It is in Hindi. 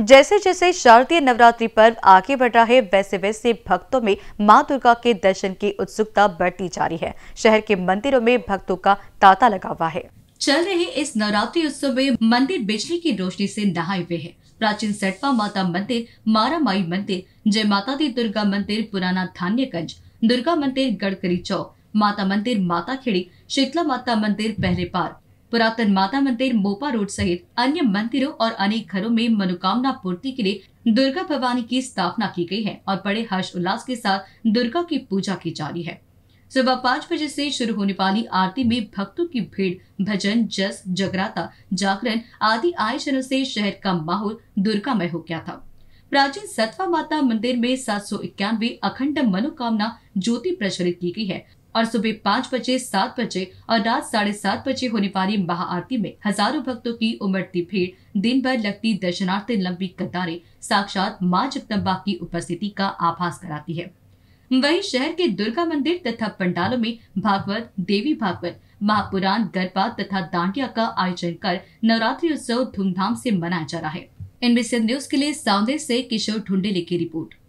जैसे जैसे शारदीय नवरात्रि पर्व आगे बढ़ रहा है वैसे वैसे भक्तों में मां दुर्गा के दर्शन की उत्सुकता बढ़ती जा रही है शहर के मंदिरों में भक्तों का तांता लगा हुआ है चल रहे इस नवरात्रि उत्सव में मंदिर बिजली की रोशनी से नहाए हुए है प्राचीन सटपा माता मंदिर मारा माई मंदिर जय माता दी दुर्गा मंदिर पुराना धान्यगंज दुर्गा मंदिर गडकरी चौक माता मंदिर माता खेड़ी शीतला माता मंदिर पहले पार पुरातन माता मंदिर मोपा रोड सहित अन्य मंदिरों और अनेक घरों में मनोकामना पूर्ति के लिए दुर्गा भवानी की स्थापना की गई है और बड़े हर्ष उल्लास के साथ दुर्गा की पूजा की जा रही है सुबह पाँच बजे से शुरू होने वाली आरती में भक्तों की भीड़ भजन जस जगराता जागरण आदि आयोजनों से शहर का माहौल दुर्गामय हो गया था प्राचीन सतवा माता मंदिर में सात सौ इक्यानवे अखंड मनोकामना ज्योति प्रचलित की गई है और सुबह पाँच बजे सात बजे और रात साढ़े सात बजे होने वाली महाआरती में हजारों भक्तों की उमड़ती भीड़ दिन भर लगती दर्शनार्थी लंबी कतारें साक्षात माँ जगदम्बा की उपस्थिति का आभास कराती है वहीं शहर के दुर्गा मंदिर तथा पंडालों में भागवत देवी भागवत महापुराण गरबा तथा दांडिया का आयोजन कर नवरात्रि उत्सव धूमधाम से मनाया जा रहा है एनबीसी न्यूज के लिए सौंदर्य से किशोर ढूंढेले की रिपोर्ट